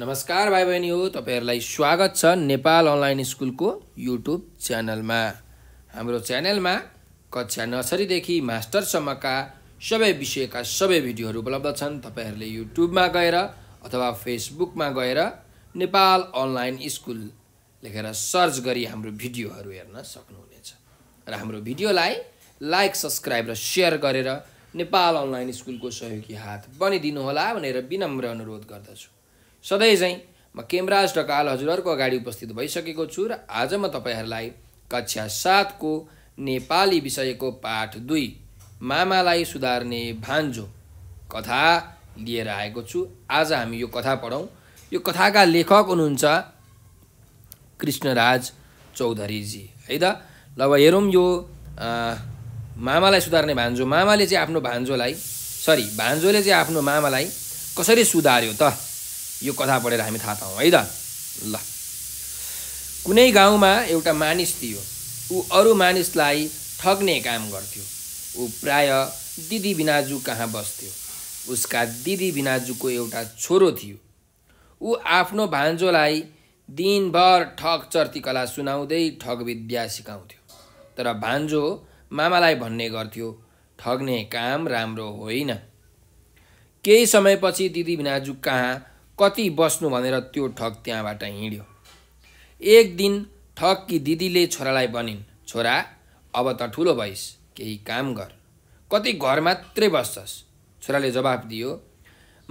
नमस्कार भाइ बहिनी हो तपाईँहरूलाई स्वागत छ नेपाल अनलाइन स्कुलको युट्युब च्यानलमा हाम्रो च्यानलमा कक्षा नर्सरीदेखि मास्टरसम्मका सबै विषयका सबै भिडियोहरू उपलब्ध छन् तपाईँहरूले युट्युबमा गएर अथवा फेसबुकमा गएर नेपाल अनलाइन स्कुल लेखेर सर्च गरी हाम्रो भिडियोहरू हेर्न सक्नुहुनेछ र हाम्रो भिडियोलाई लाइक सब्सक्राइब र सेयर गरेर नेपाल अनलाइन स्कुलको सहयोगी हात बनिदिनुहोला भनेर विनम्र अनुरोध गर्दछु सधैँ चाहिँ म केमराज ढकाल हजुरहरूको अगाडि उपस्थित भइसकेको छु र आज म तपाईँहरूलाई कक्षा सातको नेपाली विषयको पाठ दुई मामालाई सुधार्ने भान्जो कथा लिएर आएको छु आज हामी यो कथा पढौँ यो कथाका लेखक हुनुहुन्छ कृष्णराज चौधरीजी है त ल अब हेरौँ यो आ, मामालाई सुधार्ने भान्जो मामाले चाहिँ आफ्नो भान्जोलाई सरी भान्जोले चाहिँ आफ्नो मामालाई कसरी सुधार्यो त यो कथा पढेर हामी थाहा पाऊँ है त ल कुनै गाउँमा एउटा मानिस थियो ऊ अरू मानिसलाई ठग्ने काम गर्थ्यो ऊ प्राय दिदी बिनाजु कहाँ बस्थ्यो उसका दिदी बिनाजुको एउटा छोरो थियो ऊ आफ्नो भान्जोलाई दिनभर ठग चर्ती कला सुनाउँदै ठग विद्या सिकाउँथ्यो तर भान्जो मामालाई भन्ने गर्थ्यो ठग्ने काम राम्रो होइन केही समयपछि दिदी बिनाजु कहाँ कति बस्नु भनेर त्यो ठग त्यहाँबाट हिँड्यो एक दिन ठग कि दिदीले छोरालाई भनिन् छोरा अब त ठुलो भइस् केही काम गर कति घर मात्रै बस्छस् छोराले जवाब दियो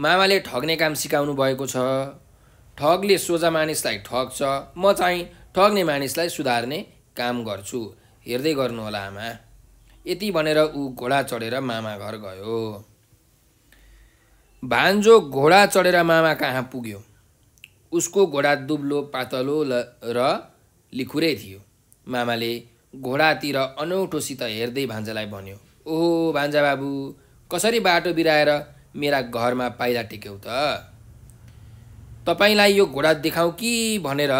मामाले ठग्ने काम सिकाउनु भएको छ ठगले सोझा मानिसलाई ठग्छ म चाहिँ ठग्ने मानिसलाई सुधार्ने काम गर्छु हेर्दै गर्नु होला आमा यति भनेर ऊ घोडा चढेर मामा घर गयो भान्जो घोडा चढेर मामा कहाँ पुग्यो उसको घोडा दुब्लो पातलो र लिखुरै थियो मामाले घोडातिर अनौठोसित हेर्दै भान्जालाई भन्यो ओहो भान्जा बाबु कसरी बाटो बिराएर मेरा घरमा पाइला टेक्यौ त तपाईँलाई यो घोडा देखाउँ कि भनेर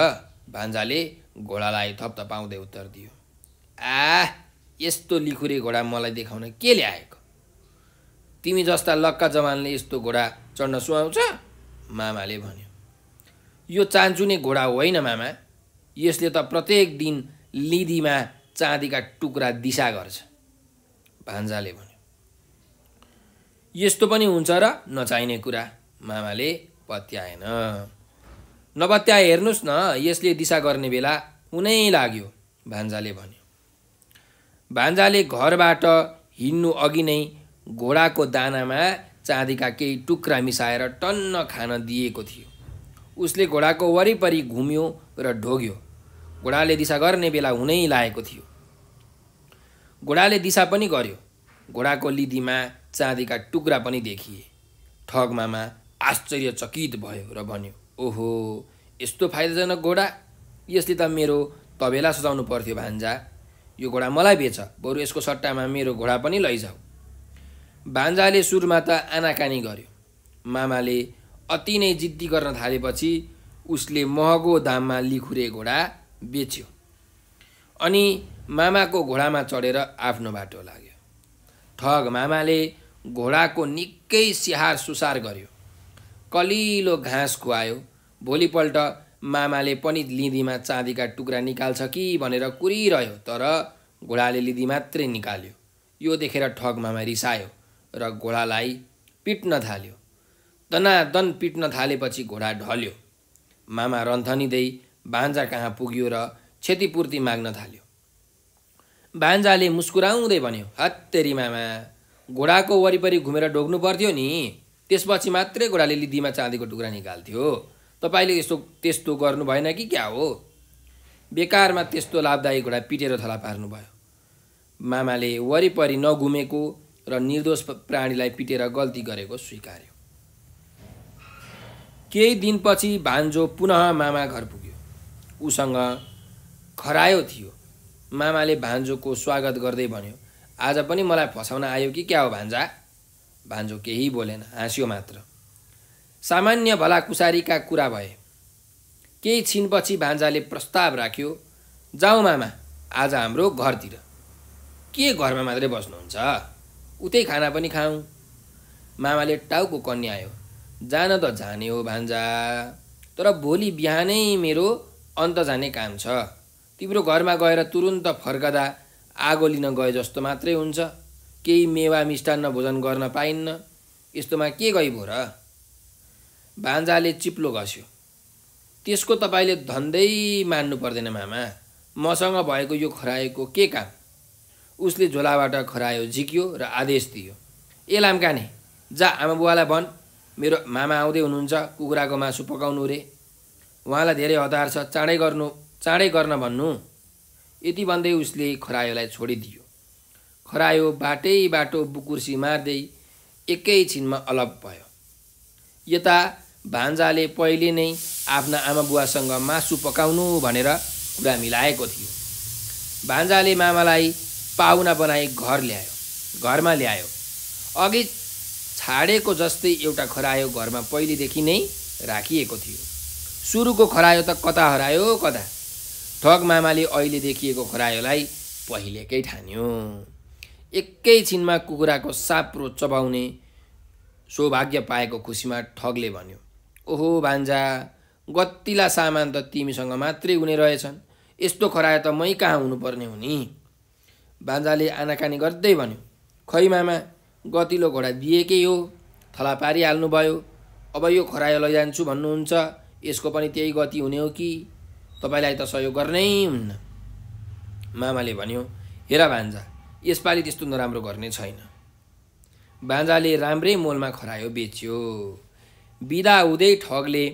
भान्जाले घोडालाई थपथपाउँदै उत्तर दियो आ यस्तो लिखुरे घोडा मलाई देखाउन के ल्याएको तिमी जस्ता लक्का जवानले यस्तो घोडा चढ्न सुहाउँछ मामाले भन्यो यो चान्चुने घोडा होइन मामा यसले त प्रत्येक दिन लिदीमा चाँदीका टुक्रा दिशा गर्छ भान्जाले भन्यो यस्तो पनि हुन्छ र नचाहिने कुरा मामाले पत्याएन नपत्याए हेर्नुहोस् न यसले दिशा गर्ने बेला हुनै लाग्यो भान्जाले भन्यो भान्जाले घरबाट हिँड्नु अघि नै घोडाको दानामा चाँदीका केही टुक्रा मिसाएर टन्न खान दिएको थियो उसले घोडाको वरिपरि घुम्यो र ढोग्यो घोडाले दिशा गर्ने बेला हुनै लागेको थियो घोडाले दिशा पनि गर्यो घोडाको लिदीमा चाँदीका टुक्रा पनि देखिए ठगमामा आश्चर्यचकित भयो र भन्यो ओहो यस्तो फाइदाजनक घोडा यसले त मेरो तबेला सजाउनु पर्थ्यो भान्जा यो घोडा मलाई बेच बरु यसको सट्टामा मेरो घोडा पनि लैजाऊ भान्जाले सुरुमा त आनाकानी गर्यो मामाले अति नै जिद्दी गर्न थालेपछि उसले महँगो दाममा लिखुरे घोडा बेच्यो अनि मामाको घोडामा चढेर आफ्नो बाटो लाग्यो ठग मामाले घोडाको निकै सिहार सुसार गर्यो कलिलो घाँस खुवायो भोलिपल्ट मामाले पनि लिँदीमा चाँदीका टुक्रा निकाल्छ कि भनेर कुरिरह्यो तर घोडाले लिँदी मात्रै निकाल्यो यो देखेर ठग मामा रिसायो र घोडालाई पिट्न थाल्यो दनादन पिट्न थालेपछि घोडा ढल्यो मामा रन्थनिँदै भान्जा कहाँ पुग्यो र क्षतिपूर्ति माग्न थाल्यो भान्जाले मुस्कुराउँदै भन्यो हत्तेरी मामा घोडाको वरिपरि घुमेर डोग्नु पर्थ्यो नि त्यसपछि मात्रै घोडाले लिदीमा चाँदीको टुक्रा निकाल्थ्यो तपाईँले यसो त्यस्तो गर्नु भएन कि क्या हो बेकारमा त्यस्तो लाभदायी घोडा पिटेर थला पार्नुभयो मामाले वरिपरि नघुमेको र निर्दोष प्राणीलाई पिटेर गल्ती गरेको स्वीकार्यो केही दिनपछि भान्जो पुनः मामा घर पुग्यो उसँग खरायो थियो मामाले भान्जोको स्वागत गर्दै भन्यो आज पनि मलाई फसाउन आयो कि क्या हो भान्जा भान्जो केही बोलेन हाँस्यो मात्र सामान्य भलाकुसारीका कुरा भए केही छिनपछि भान्जाले प्रस्ताव राख्यो जाउँ मामा आज हाम्रो घरतिर के घरमा मात्रै बस्नुहुन्छ उतै खाना पनि खाऊँ मामाले टाउको कन्यायो जान त जाने हो भान्जा तर भोलि बिहानै मेरो अन्त जाने काम छ तिम्रो घरमा गएर तुरुन्त फर्कदा आगो लिन गए जस्तो मात्रै हुन्छ केही मेवा मिष्टान्न भोजन गर्न पाइन्न यस्तोमा के गइबो र भान्जाले चिप्लो घस्यो त्यसको तपाईँले धन्दै मान्नु पर्दैन मामा मसँग भएको यो खराएको के काम उसले झोलाबाट खरायो झिक्यो र आदेश दियो ए लामकाने जा आमा बुवालाई भन् मेरो मामा आउँदै हुनुहुन्छ कुखुराको मासु पकाउनु रे उहाँलाई धेरै हतार छ चाँडै गर्नु चाँडै गर्न भन्नु यति भन्दै उसले खरायोलाई छोडिदियो खरायो बाटै बाटो बुकुर्सी मार्दै एकैछिनमा अलप भयो यता भान्जाले पहिले नै आफ्ना आमा बुवासँग मासु पकाउनु भनेर कुरा मिलाएको थियो भान्जाले मामालाई पाहुना बनाई घर ल्यायो घरमा ल्यायो अघि छाडेको जस्तै एउटा खरायो घरमा पहिलेदेखि नै राखिएको थियो सुरुको खरायो त कता हरायो कता ठग मामाले अहिले देखिएको खरायोलाई पहिलेकै ठान्यो एकैछिनमा कुखुराको साप्रो चबाउने सौभाग्य पाएको खुसीमा ठगले भन्यो ओहो भान्जा गत्तिला सामान त तिमीसँग मात्रै हुने रहेछन् यस्तो खरायो त मै कहाँ हुनुपर्ने हुने बान्जाले आनाकानी गर्दै भन्यो खै मामा गतिलो घोडा दिएकै हो थला पारिहाल्नु भयो अब यो खरायो लैजान्छु भन्नुहुन्छ यसको पनि त्यही गति हुने हो कि तपाईँलाई त सहयोग गर्नै हुन्न मामाले भन्यो हेर भान्जा यसपालि त्यस्तो नराम्रो गर्ने छैन भान्जाले राम्रै मोलमा खरायो बेच्यो बिदा हुँदै ठगले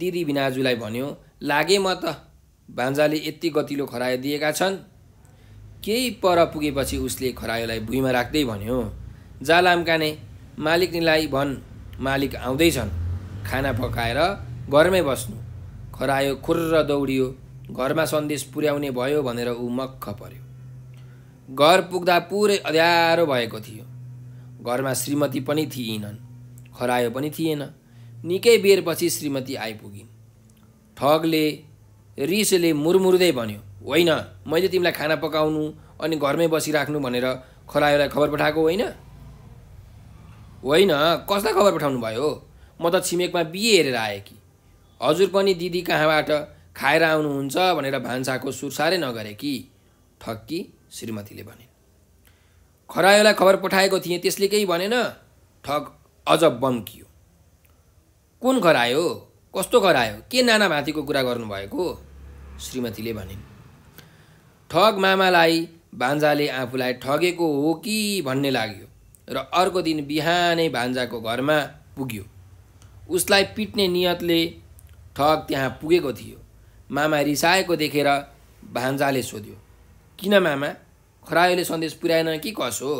दिदी बिनाजुलाई भन्यो लागे म त भान्जाले यति गतिलो खरायो दिएका छन् केही पर पुगेपछि उसले खरायोलाई भुइँमा राख्दै भन्यो जालाम काने मालिकनीलाई भन् मालिक आउँदैछन् खाना पकाएर घरमै बस्नु खरायो खुर्र दौडियो घरमा सन्देश पुर्याउने भयो भनेर ऊ मक्ख पर्यो घर पुग्दा पुरै अध्यारो भएको थियो घरमा श्रीमती पनि थिइनन् खरायो पनि थिएन निकै बेरपछि श्रीमती आइपुगिन् ठगले रिसले मुरमुर्दै भन्यो होइन मैले तिमीलाई खाना पकाउनु अनि घरमै बसिराख्नु भनेर खरायोलाई खबर पठाएको होइन होइन कसलाई खबर पठाउनु भयो म त छिमेकमा बिहे हेरेर आएँ कि हजुर पनि दिदी कहाँबाट खाएर आउनुहुन्छ भनेर भान्साको सुर साह्रै नगरे कि ठक्की श्रीमतीले भने खरायोलाई खबर पठाएको थिएँ त्यसले केही भनेन ठग अझ बम्कियो कुन खरायो कस्तो खरायो के नाना भाँतीको कुरा गर्नुभएको श्रीमतीले भनिन् ठग मामालाई भान्जाले आफूलाई ठगेको हो कि भन्ने लाग्यो र अर्को दिन बिहानै भान्जाको घरमा पुग्यो उसलाई पिट्ने नियतले ठग त्यहाँ पुगेको थियो मामा रिसाएको देखेर भान्जाले सोध्यो किन मामा खरायोले सन्देश पुर्याएन कि कसो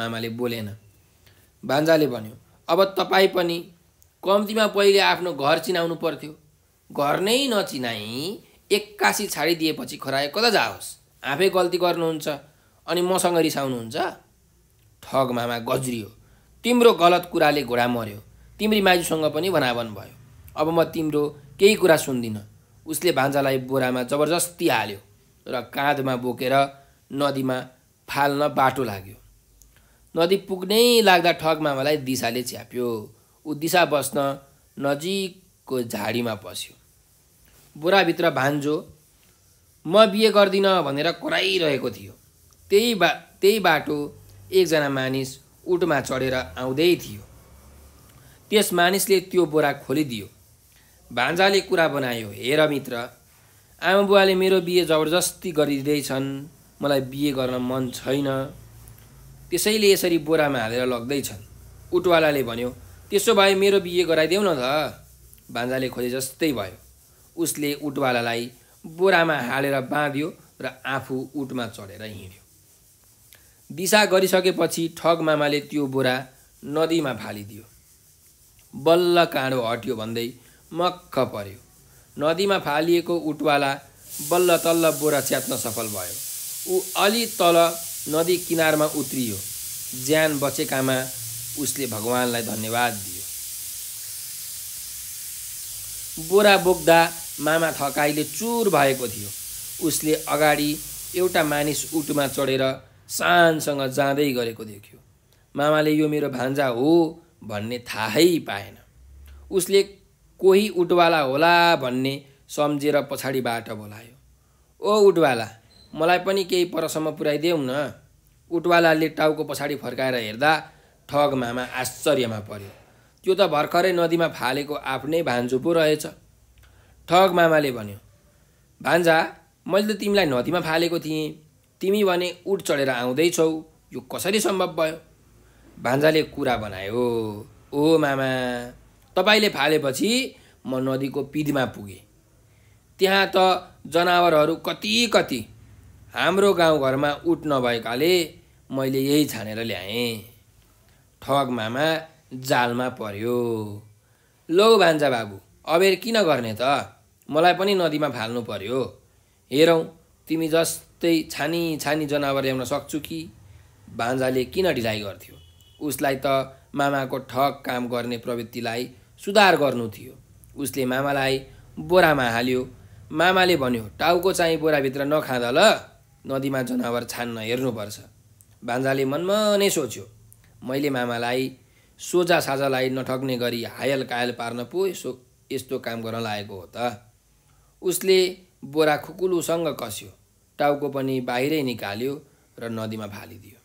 मामाले बोलेन भान्जाले भन्यो अब तपाईँ पनि कम्तीमा पहिले आफ्नो घर चिनाउनु पर्थ्यो घर नै नचिनाई एक्कासी छाडिदिएपछि खोराए कता जाओस् आफै गल्ती गर्नुहुन्छ अनि मसँग रिसाउनुहुन्छ ठग मामा गज्रियो तिम्रो गलत कुराले घोडा मर्यो तिम्री माइजूसँग पनि भनावन भयो अब म तिम्रो केही कुरा सुन्दिनँ उसले भान्जालाई बोरामा जबरजस्ती हाल्यो र काँधमा बोकेर नदीमा फाल्न बाटो लाग्यो नदी पुग्नै लाग्दा ठग मामालाई दिशाले च्याप्यो ऊ दिशा बस्न नजिकको झाडीमा पस्यो बोराभित्र भान्जो म बिहे गर्दिनँ भनेर कराइरहेको थियो त्यही बा त्यही बाटो एकजना मानिस उटमा चढेर आउँदै थियो त्यस मानिसले त्यो बोरा खोलिदियो भान्जाले कुरा बनायो हेर मित्र आमा बुवाले मेरो बिहे जबरजस्ती गरिँदैछन् मलाई बिहे गर्न मन छैन त्यसैले यसरी बोरामा हालेर लग्दैछन् उटवालाले भन्यो त्यसो भए मेरो बिहे गराइदेऊ न त भान्जाले खोजे जस्तै भयो उसले उटवालालाई बोरामा हालेर बाँध्यो र आफू उटमा चढेर हिँड्यो दिशा गरिसकेपछि ठग मामाले त्यो बोरा नदीमा फालिदियो बल्ल काँडो हट्यो भन्दै मक्ख पर्यो नदीमा फालिएको उटवाला बल्ल तल्ल बोरा च्यात्न सफल भयो ऊ अलि तल नदी किनारमा उत्रियो ज्यान बचेकामा उसले भगवान्लाई धन्यवाद दियो बोरा बोक्दा मामा थकाइले चुर भएको थियो उसले अगाडि एउटा मानिस उटुमा चढेर सानसँग जाँदै गरेको देख्यो मामाले यो मेरो भान्जा हो भन्ने थाहै पाएन उसले कोही उटवाला होला भन्ने सम्झेर पछाडिबाट बोलायो ओ उटवाला मलाई पनि केही परसम्म पुऱ्याइदेऊ न उटवालाले टाउको पछाडि फर्काएर हेर्दा ठग मामा आश्चर्यमा पर्यो त्यो त भर्खरै नदीमा फालेको आफ्नै भान्जो पो रहेछ ठग मामाले भन्यो भान्जा मैले त तिमीलाई नदीमा फालेको थिएँ तिमी भने उठ चढेर आउँदैछौ यो कसरी सम्भव भयो भान्जाले कुरा बनायो ओ मामा तपाईँले फालेपछि म नदीको पिधमा पुगेँ त्यहाँ त जनावरहरू कति कति हाम्रो गाउँघरमा उठ नभएकाले मैले यही छानेर ल्याएँ ठग मामा जालमा पर्यो लौ भान्जा बाबु अबेर किन गर्ने त मलाई पनि नदीमा फाल्नु पर्यो हेरौँ तिमी जस्तै छानी छानी जनावर ल्याउन सक्छु कि भान्जाले किन ढिलाइ गर्थ्यो उसलाई त मामाको ठग काम गर्ने प्रवृत्तिलाई सुधार गर्नु थियो उसले मामालाई बोरामा हाल्यो मामाले भन्यो टाउको चाहिँ बोराभित्र नखाँदा ल नदीमा जनावर छान्न हेर्नुपर्छ भान्जाले मनमा नै सोच्यो मैले मामालाई सोझा साझालाई नठग्ने गरी हायल कायल पार्न पो यसो यस्तो काम गर्न लागेको हो त उसले बोरा खुकुलुसँग कस्यो टाउको पनि बाहिरै निकाल्यो र नदीमा फालिदियो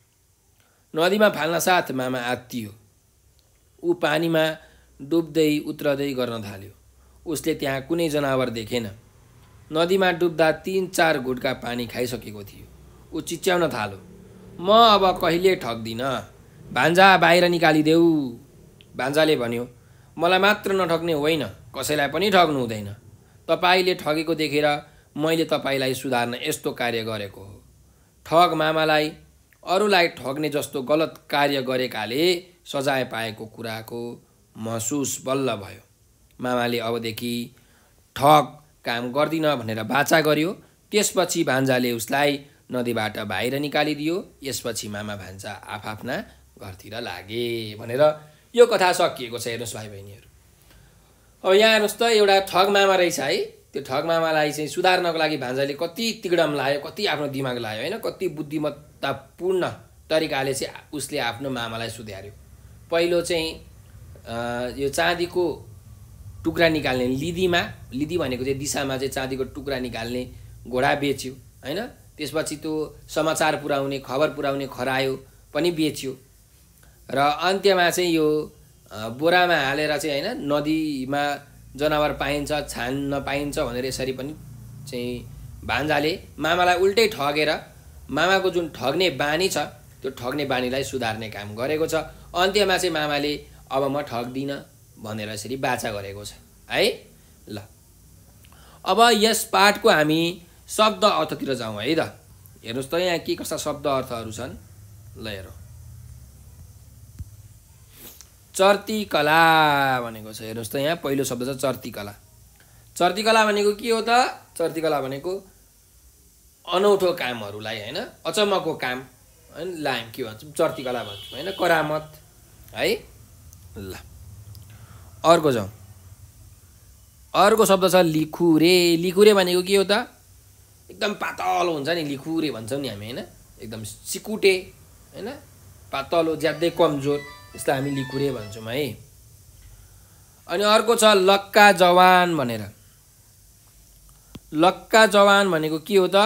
नदीमा फाल्न साथ मामा आत्तियो ऊ पानीमा डुब्दै उत्रदै गर्न थाल्यो उसले त्यहाँ कुनै जनावर देखेन नदीमा डुब्दा तिन चार घुटका पानी खाइसकेको थियो ऊ चिच्याउन थाल्यो म अब कहिले ठग्दिनँ भान्जा बाहिर निकालिदेऊ भान्जाले भन्यो मलाई मात्र नठग्ने होइन कसैलाई पनि ठग्नु हुँदैन तपाईँले ठगेको देखेर मैले तपाईँलाई सुधार्न यस्तो कार्य गरेको हो ठग मामालाई अरूलाई ठग्ने जस्तो गलत कार्य गरेकाले सजाय पाएको कुराको महसुस बल्ल भयो मामाले अबदेखि ठग काम गर्दिन भनेर बाचा गर्यो त्यसपछि भान्जाले उसलाई नदीबाट बाहिर निकालिदियो यसपछि मामा भान्जा आफआफ्ना घरतिर लागे भनेर यो कथा सकिएको छ हेर्नुहोस् भाइ बहिनीहरू अब यहाँ हेर्नुहोस् त एउटा मामा रहेछ है त्यो मामालाई चाहिँ सुधार्नको लागि भान्जाले कति तिगडम लायो कति आफ्नो दिमाग लायो होइन कति बुद्धिमत्तापूर्ण तरिकाले चाहिँ उसले आफ्नो मामालाई सुधार्यो पहिलो चाहिँ यो चाँदीको टुक्रा निकाल्ने लिदीमा लिदी भनेको चाहिँ दिशामा चाहिँ चाँदीको टुक्रा निकाल्ने घोडा बेच्यो होइन त्यसपछि त्यो समाचार पुऱ्याउने खबर पुऱ्याउने खरायो पनि बेच्यो र अन्त्यमा चाहिँ यो बोरामा हालेर चाहिँ होइन नदीमा जनावर पाइन्छ छान्न पाइन्छ भनेर यसरी पनि चाहिँ भान्जाले मामालाई उल्टै ठगेर मामाको जुन ठग्ने बानी छ त्यो ठग्ने बानीलाई सुधार्ने काम गरेको छ अन्त्यमा चाहिँ मामाले अब म ठग्दिनँ भनेर यसरी बाचा गरेको छ है ल अब यस पाठको हामी शब्द अर्थतिर जाउँ है त हेर्नुहोस् त यहाँ के कस्ता शब्द अर्थहरू छन् ल हेरौँ चर्ती कला भनेको छ हेर्नुहोस् त यहाँ पहिलो शब्द छ चर्ती कला चर्ती कला भनेको के हो त चर्ती कला भनेको अनौठो कामहरूलाई होइन अचम्मको काम होइन हामी के भन्छौँ चर्ती कला भन्छौँ होइन करामत है ल अर्को जाउँ अर्को शब्द छ लिखुरे लिखुरे भनेको के हो त एकदम पातलो हुन्छ नि लिखुरे भन्छौँ नि हामी होइन एकदम सिकुटे होइन पातलो ज्यादै कमजोर यसलाई हामी लिकुरे भन्छौँ है अनि अर्को छ लक्का जवान भनेर लक्का जवान भनेको के हो त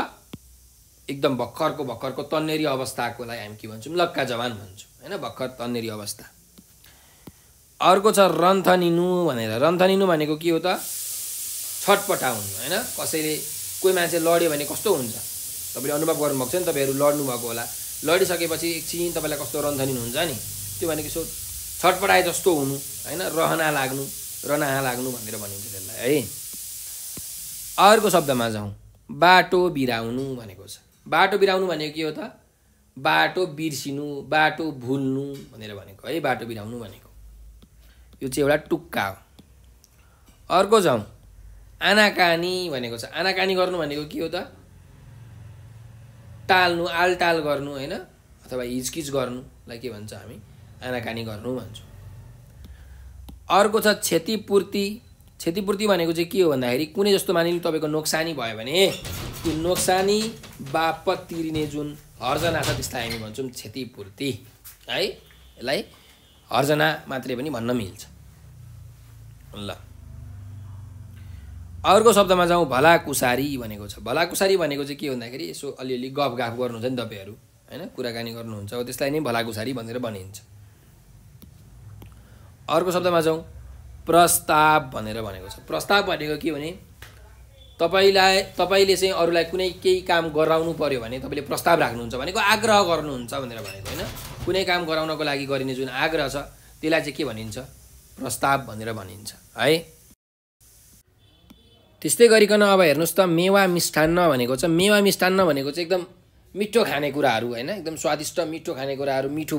एकदम भर्खरको भर्खरको तन्नेरी अवस्थाकोलाई हामी के भन्छौँ लक्का जवान भन्छौँ होइन भर्खर तन्नेरी अवस्था अर्को छ रन्थनिनु भनेर रन्थनिनु भनेको के हो त छटपटा हुनु होइन कसैले कोही मान्छे लड्यो भने कस्तो हुन्छ तपाईँले अनुभव गर्नुभएको छ नि तपाईँहरू लड्नुभएको होला लडिसकेपछि एकछिन तपाईँलाई कस्तो रन्थनिनु हुन्छ नि त्यो भनेको यसो छटपटाए जस्तो हुनु होइन रहना लाग्नु रनाहा लाग्नु भनेर भनिन्छ त्यसलाई है अर्को शब्दमा जाउँ बाटो बिराउनु भनेको छ बाटो बिराउनु भनेको के हो त बाटो बिर्सिनु बाटो भुल्नु भनेर भनेको है बाटो बिराउनु भनेको यो चाहिँ एउटा टुक्का हो अर्को जाउँ आनाकानी भनेको छ आनाकानी गर्नु भनेको के हो त टाल्नु आलटाल गर्नु होइन अथवा हिचकिच गर्नुलाई के भन्छ हामी आनाकानी गर्नु भन्छु अर्को छ क्षतिपूर्ति क्षतिपूर्ति भनेको चाहिँ के हो भन्दाखेरि कुनै जस्तो मानिलिनु तपाईँको नोक्सानी भयो भने त्यो नोक्सानी बापत तिरिने जुन हर्जना छ त्यसलाई हामी भन्छौँ क्षतिपूर्ति है यसलाई हर्जना मात्रै पनि भन्न मिल्छ ल अर्को शब्दमा जाउँ भलाकुसारी भनेको छ भलाकुसारी भनेको चाहिँ के भन्दाखेरि यसो अलिअलि गफ गफ गर्नुहुन्छ नि तपाईँहरू होइन कुराकानी गर्नुहुन्छ हो त्यसलाई नै भलाकुसारी भनेर भनिन्छ अर्को शब्दमा जाउँ प्रस्ताव भनेर भनेको छ प्रस्ताव भनेको के भने तपाईँलाई तपाईँले चाहिँ अरूलाई कुनै केही काम गराउनु पऱ्यो भने तपाईँले प्रस्ताव राख्नुहुन्छ भनेको आग्रह गर्नुहुन्छ भनेर भनेको होइन कुनै काम गराउनको लागि गरिने जुन आग्रह छ त्यसलाई चाहिँ के भनिन्छ प्रस्ताव भनेर भनिन्छ है त्यस्तै गरिकन अब हेर्नुहोस् त मेवा मिष्ठान्न भनेको छ मेवा मिष्ठान्न भनेको चाहिँ एकदम मिठो खानेकुराहरू होइन एकदम स्वादिष्ट मिठो खानेकुराहरू मिठो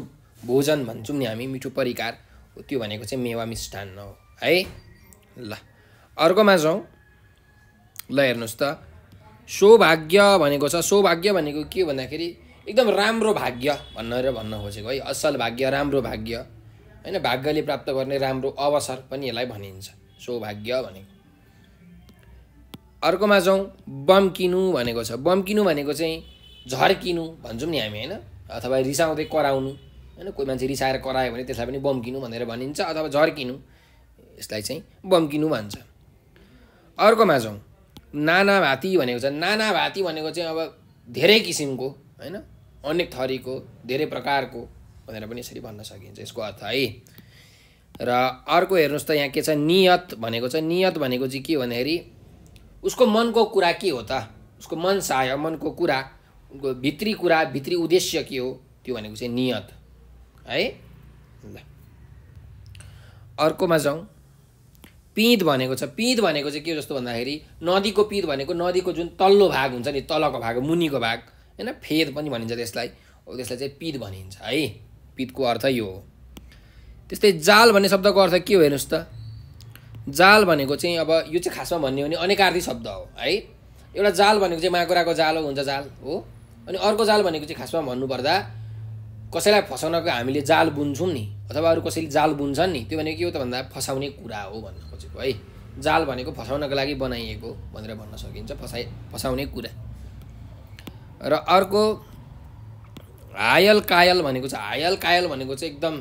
भोजन भन्छौँ नि हामी मिठो परिकार त्यो भनेको चाहिँ मेवा मिष्ठान्न हो है ल अर्कोमा जाउँ ल हेर्नुहोस् त सौभाग्य भनेको छ सौभाग्य भनेको के भन्दाखेरि एकदम राम्रो भाग्य भनेर भन्न खोजेको है असल भाग्य राम्रो भाग्य होइन भाग्यले प्राप्त गर्ने राम्रो अवसर पनि यसलाई भनिन्छ सौभाग्य भनेको अर्कोमा जाउँ बम्किनु भनेको छ बम्किनु भनेको चाहिँ झर्किनु भन्छौँ नि हामी होइन अथवा रिसाउँदै कराउनु होइन कोही मान्छे रिसाएर करायो भने त्यसलाई पनि बम्किनु भनेर भनिन्छ अथवा झर्किनु यसलाई चाहिँ बम्किनु भन्छ अर्कोमा जाउँ नाना भाती भनेको छ नाना भाती भनेको चाहिँ अब धेरै किसिमको होइन अनेक थरीको धेरै प्रकारको भनेर पनि यसरी भन्न सकिन्छ यसको अर्थ है र अर्को हेर्नुहोस् त यहाँ के छ नियत भनेको छ नियत भनेको चाहिँ के भन्दाखेरि उसको मनको कुरा के हो त उसको मन मनसाय मनको कुरा उनको भित्री कुरा भित्री उद्देश्य के हो त्यो भनेको चाहिँ नियत है ल अर्कोमा जाउँ पिँध भनेको छ पिँध भनेको चाहिँ के जस्तो भन्दाखेरि नदीको पिँध भनेको नदीको जुन तल्लो भाग हुन्छ नि तलको भाग मुनिको भाग होइन फेद पनि भनिन्छ त्यसलाई त्यसलाई चाहिँ पिँध भनिन्छ है पिँधको अर्थ यो हो त्यस्तै जाल भन्ने शब्दको अर्थ के हो हेर्नुहोस् त जाल भनेको चाहिँ अब यो चाहिँ खासमा भन्ने हो भने अनेकार्थी शब्द हो है एउटा जाल भनेको चाहिँ माकुराको जालो हुन्छ जाल हो अनि अर्को जाल भनेको चाहिँ खासमा भन्नुपर्दा कसैलाई फसाउनको हामीले जाल बुन्छौँ नि अथवा अरू कसैले जाल बुन्छन् नि त्यो भनेको के हो त भन्दा फसाउने कुरा हो भन्न खोजेको है जाल भनेको फसाउनको लागि बनाइएको भनेर भन्न सकिन्छ फसाइ फसाउने कुरा र अर्को हायल कायल भनेको चाहिँ हायल कायल भनेको चाहिँ एकदम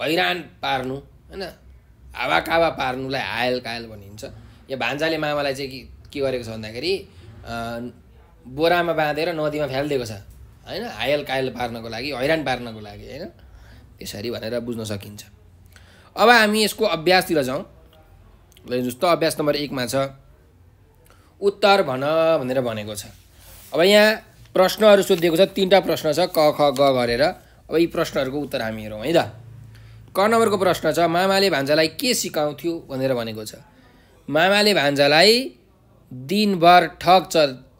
हैरान पार्नु होइन हावा कावा पार्नुलाई हायल कायल भनिन्छ यो भान्जाले मामालाई चाहिँ के गरेको छ भन्दाखेरि बोरामा बाँधेर नदीमा फ्यालिदिएको छ होइन हायल कायल पार्नको लागि हैरान पार्नको लागि होइन त्यसरी भनेर बुझ्न सकिन्छ अब हामी यसको अभ्यासतिर जाउँ ल जस्तो अभ्यास नम्बर एकमा छ उत्तर भन भनेर भनेको छ अब यहाँ प्रश्नहरू सोधिएको छ तिनवटा प्रश्न छ क ख ग गरेर अब यी प्रश्नहरूको उत्तर हामी हेरौँ है त क नम्बरको प्रश्न छ मामाले भान्जालाई के सिकाउँथ्यो भनेर भनेको छ मामाले भान्जालाई दिनभर ठग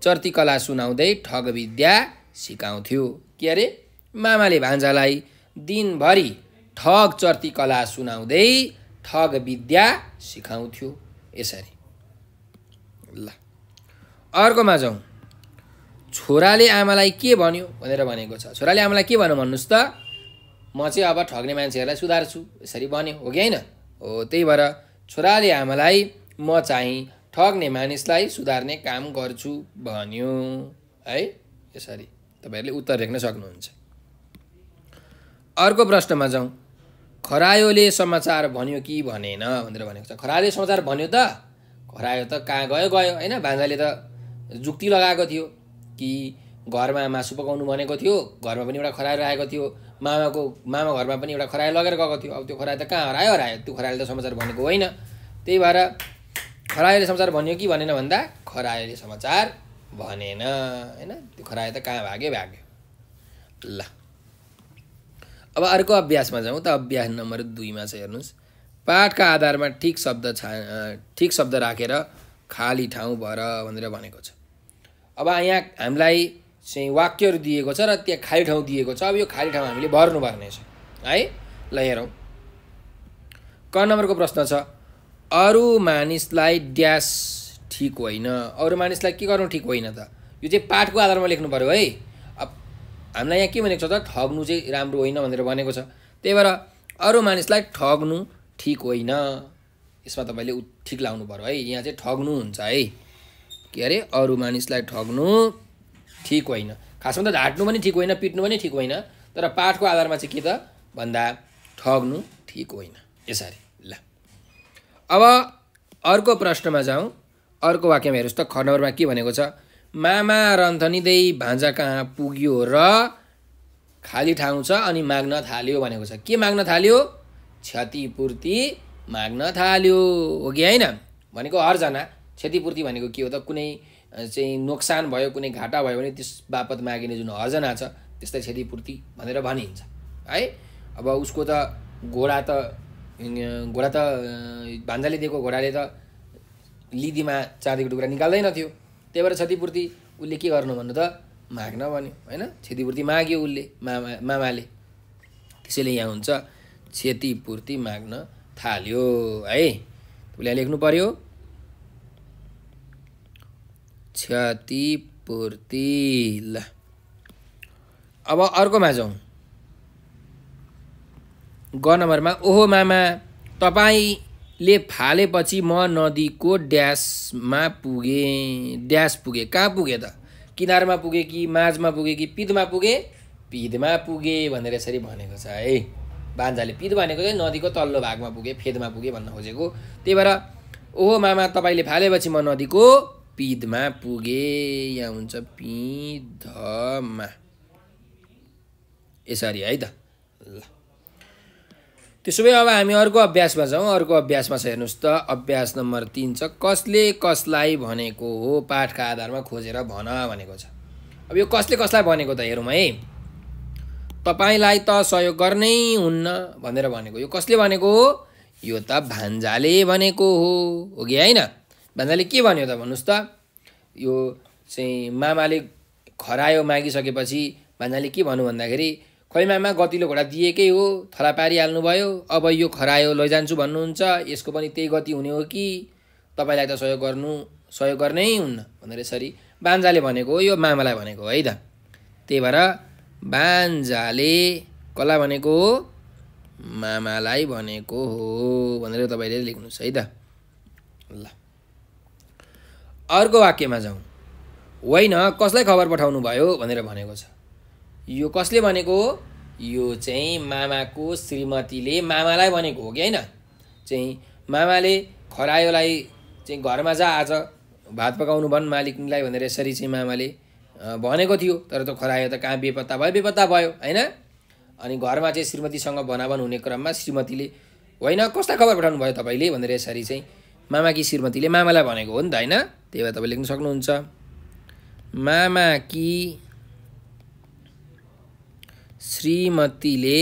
चर कला सुनाउँदै ठग विद्या सिकाउँथ्यो के अरे मामाले भान्जालाई दिनभरि ठग चर्ती कला सुनाउँदै ठग विद्या सिकाउँथ्यो यसरी ल अर्कोमा जाउँ छोराले आमालाई के भन्यो भनेर भनेको छ छोराले आमालाई के भन्यो भन्नुहोस् त म चाहिँ अब ठग्ने मान्छेहरूलाई सुधार्छु यसरी भन्यो हो कि होइन हो त्यही भएर छोराले आमालाई म चाहिँ ठग्ने मानिसलाई सुधार्ने काम गर्छु भन्यो है यसरी तपाईँहरूले उत्तर लेख्न सक्नुहुन्छ अर्को प्रश्नमा जाउँ खरायोले समाचार भन्यो कि भनेन भनेर भनेको छ खरायोले समाचार भन्यो त खरायो त कहाँ गयो गयो होइन भान्जाले त जुक्ति लगाएको थियो कि घरमा मासु पकाउनु भनेको थियो घरमा पनि एउटा खरायो आएको थियो मामाको मामा घरमा पनि एउटा खरायो लगेर गएको थियो अब त्यो खरायो त कहाँ हरायो हरायो त्यो खरायोले त समाचार भनेको होइन त्यही भएर खरायोले समाचार भन्यो कि भनेन भन्दा खरायोले समाचार भनेन होइन त्यो खरायो त कहाँ भाग्यो भाग्यो ल अब अर्को अभ्यासमा जाउँ त अभ्यास नम्बर दुईमा चाहिँ हेर्नुहोस् पाठका आधारमा ठिक शब्द छा ठिक शब्द राखेर खाली ठाउँ भर भनेर भनेको छ अब यहाँ हामीलाई चाहिँ वाक्यहरू दिएको छ र त्यहाँ खाली ठाउँ दिएको छ अब यो खाली ठाउँ हामीले भर्नुपर्ने छ है ल हेरौँ क नम्बरको प्रश्न छ अरू मानिसलाई ड्यास ठिक होइन अरू मानिसलाई के गर्नु ठिक होइन त यो चाहिँ पाठको आधारमा लेख्नु पऱ्यो है अब हामीलाई यहाँ के भनेको छ त ठग्नु चाहिँ राम्रो होइन भनेर भनेको छ त्यही भएर अरू मानिसलाई ठग्नु ठिक होइन यसमा तपाईँले उ ठिक लाउनु पऱ्यो है यहाँ चाहिँ ठग्नु हुन्छ है के अरे अरू मानिसलाई ठग्नु ठिक होइन खासमा त ढाट्नु पनि ठिक होइन पिट्नु पनि ठिक होइन तर पाठको आधारमा चाहिँ के त भन्दा ठग्नु ठिक होइन यसरी ल अब अर्को प्रश्नमा जाउँ अर्को वाक्यमा हेर्नुहोस् त ख नम्बरमा के भनेको छ मामा रन्थनीदै भान्जा कहाँ पुग्यो र खाली ठाउँ छ अनि माग्न थाल्यो भनेको छ के माग्न थाल्यो क्षतिपूर्ति माग्न थाल्यो हो कि होइन भनेको हरजना क्षतिपूर्ति भनेको के हो त कुनै चाहिँ नोक्सान भयो कुनै घाटा भयो भने त्यस बापत मागिने जुन हर्जना छ त्यस्तै क्षतिपूर्ति भनेर भनिन्छ है अब उसको त घोडा त घोडा त भान्जाले दिएको घोडाले त लिदीमा चाँदीको टुक्रा निकाल्दैन थियो त्यही भएर क्षतिपूर्ति उसले के गर्नु भन्नु त माग्न भन्यो होइन क्षतिपूर्ति माग्यो उसले मामा मामाले त्यसैले यहाँ हुन्छ क्षतिपूर्ति माग्न थाल्यो है उसले लेख्नु पर्यो क्षतिपूर्ति ल अब अर्कोमा जाउँ ग नम्बरमा ओहो मामा तपाईँ ले फालेपछि म नदीको ड्यासमा पुगेँ ड्यास पुगेँ कहाँ पुगेँ त किनारमा पुगेँ कि माझमा पुगेँ कि पिदमा पुगेँ पिदमा पुगेँ भनेर यसरी भनेको छ है बान्जाले पिद भनेको चाहिँ नदीको तल्लो भागमा पुगेँ फेदमा पुगेँ भन्न खोजेको त्यही भएर ओहो मामा तपाईँले फालेपछि म नदीको पिदमा पुगेँ यहाँ हुन्छ पिधमा यसरी है त त्यसो भए अब हामी अर्को अभ्यासमा जाउँ अर्को अभ्यासमा छ हेर्नुहोस् त अभ्यास नम्बर तिन छ कसले कसलाई भनेको हो पाठका आधारमा खोजेर भन भनेको छ अब यो कसले कसलाई भनेको त हेरौँ है तपाईँलाई त सहयोग गर्नै हुन्न भनेर भनेको यो कसले भनेको हो यो त भान्जाले भनेको हो हो कि होइन भान्जाले के भन्यो त भन्नुहोस् त यो चाहिँ मामाले खरायो मागिसकेपछि भान्जाले के भन्नु भन्दाखेरि खैमामा गतिलो घोडा दिएकै हो थला भयो अब यो खरायो लैजान्छु भन्नुहुन्छ यसको पनि त्यही गति हुने हो कि तपाईँलाई त सहयोग गर्नु सहयोग गर्नै हुन्न भनेर यसरी बान्जाले भनेको हो यो मामालाई भनेको है त त्यही भएर बान्जाले कसलाई भनेको हो मामालाई भनेको हो भनेर तपाईँले लेख्नुहोस् है त ल अर्को वाक्यमा जाउँ होइन कसलाई खबर पठाउनु भयो भनेर भनेको छ यो कसले भनेको हो यो चाहिँ मामाको श्रीमतीले मामालाई भनेको हो कि होइन चाहिँ मामाले खरायोलाई चाहिँ घरमा जा आज भात पकाउनु भन् मालिकलाई भनेर यसरी चाहिँ मामाले भनेको थियो तर त्यो खरायो त कहाँ बेपत्ता भयो बेपत्ता भयो होइन अनि घरमा चाहिँ श्रीमतीसँग भनाभन हुने क्रममा श्रीमतीले होइन कस्ता खबर पठाउनु भयो तपाईँले भनेर यसरी चाहिँ मामाकी श्रीमतीले मामालाई भनेको हो नि त होइन त्यही भएर तपाईँ लेख्न सक्नुहुन्छ मामा कि श्रीमतीले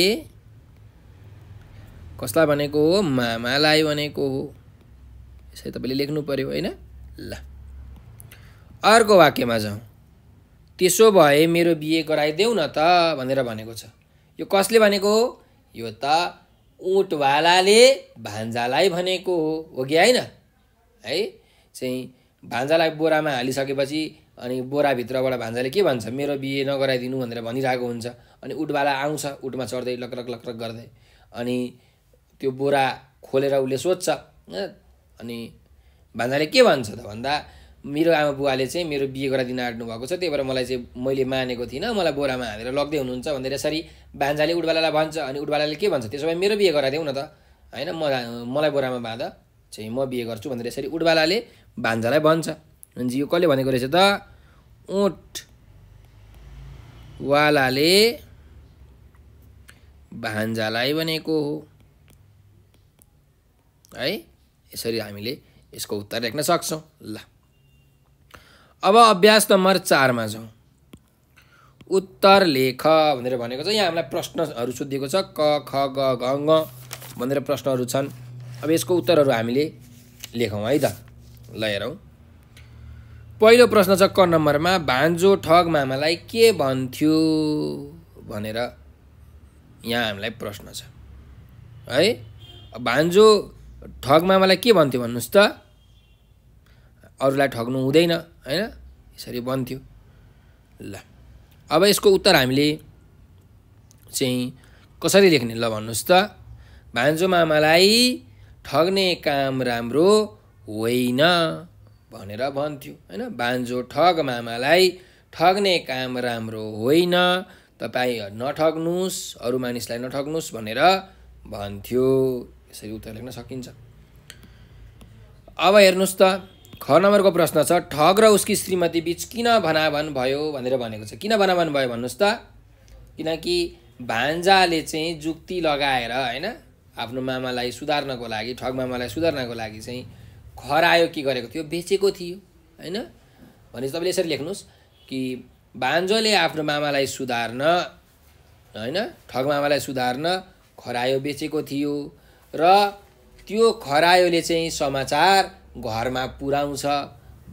कसलाई भनेको हो मामालाई भनेको हो यसरी तपाईँले लेख्नु पऱ्यो होइन ल अर्को वाक्यमा जाउँ त्यसो भए मेरो बिहे गराइदेऊ न त भनेर भनेको छ यो कसले भनेको हो यो त ऊटवालाले भान्जालाई भनेको हो हो कि होइन है चाहिँ भान्जालाई बोरामा हालिसकेपछि अनि बोराभित्रबाट भान्जाले के भन्छ मेरो बिहे नगराइदिनु भनेर भनिरहेको हुन्छ अनि उठवाला आउँछ उठमा चढ्दै लकरक लकरक गर्दै अनि त्यो बोरा खोलेर उसले सोध्छ अनि भान्जाले के भन्छ त भन्दा मेरो आमा बुवाले चाहिँ मेरो बिहे दिन आँट्नु भएको छ त्यही भएर मलाई चाहिँ मैले मानेको थिइनँ मलाई बोरामा हालेर लग्दै हुनुहुन्छ भनेर यसरी भान्जाले उडवालालाई भन्छ अनि उडवालाले के भन्छ त्यसो भए मेरो बिहे गराइदेऊ न त होइन म मलाई बोरामा बाँध चाहिँ म बिहे गर्छु भनेर यसरी उडवालाले भान्जालाई भन्छ हुन्छ यो कसले भनेको रहेछ त ओठवालाले भान्जालाई भनेको हो है यसरी हामीले यसको उत्तर लेख्न सक्छौँ ल अब अभ्यास नम्बर चारमा जाउँ उत्तर लेख भनेर भनेको छ यहाँ हामीलाई प्रश्नहरू सोधिएको छ क ख ग घ भनेर प्रश्नहरू छन् अब यसको उत्तरहरू हामीले लेखौँ है त ल हेरौँ पहिलो प्रश्न छ क नम्बरमा भान्जो ठग मामालाई के भन्थ्यो भनेर यहाँ हामीलाई प्रश्न छ है भान्जो मामालाई के भन्थ्यो भन्नुहोस् त अरूलाई ठग्नु हुँदैन होइन यसरी भन्थ्यो ल अब यसको उत्तर हामीले चाहिँ कसरी लेख्ने ल भन्नुहोस् त भान्जो मामालाई ठग्ने काम राम्रो होइन भनेर भन्थ्यो होइन भान्जो ठग मामालाई ठग्ने काम राम्रो होइन तपाईँ नठग्नुहोस् अरू मानिसलाई नठग्नुहोस् भनेर भन्थ्यो यसरी उत्तर लेख्न सकिन्छ अब हेर्नुहोस् त ख नम्बरको प्रश्न छ ठग र उसकी श्रीमती बिच किन भनाभन भयो भनेर भनेको छ किन भनाभन भयो भन्नुहोस् त किनकि भान्जाले चाहिँ जुक्ति लगाएर होइन आफ्नो मामालाई सुधार्नको लागि ठग मामालाई सुधार्नको लागि चाहिँ खरायो के गरेको थियो बेचेको थियो होइन भनेपछि तपाईँले यसरी लेख्नुहोस् कि भान्जोले आफ्नो मामालाई सुधार्न होइन मामालाई सुधार्न खरायो बेचेको थियो र त्यो खरायोले चाहिँ समाचार घरमा पुर्याउँछ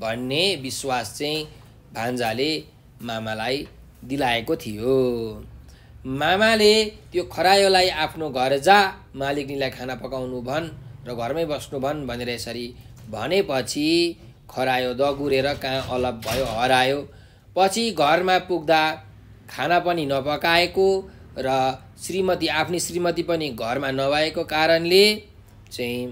भन्ने विश्वास चाहिँ भान्जाले मामालाई दिलाएको थियो मामाले त्यो खरायोलाई आफ्नो घर जा मालिकनीलाई खाना पकाउनु भन् र घरमै बस्नु भन् भनेर यसरी भनेपछि खरायो दगुरेर कहाँ अलप भयो हरायो पछि घरमा पुग्दा खाना पनि नपकाएको र श्रीमती आफ्नै श्रीमती पनि घरमा नभएको कारणले चाहिँ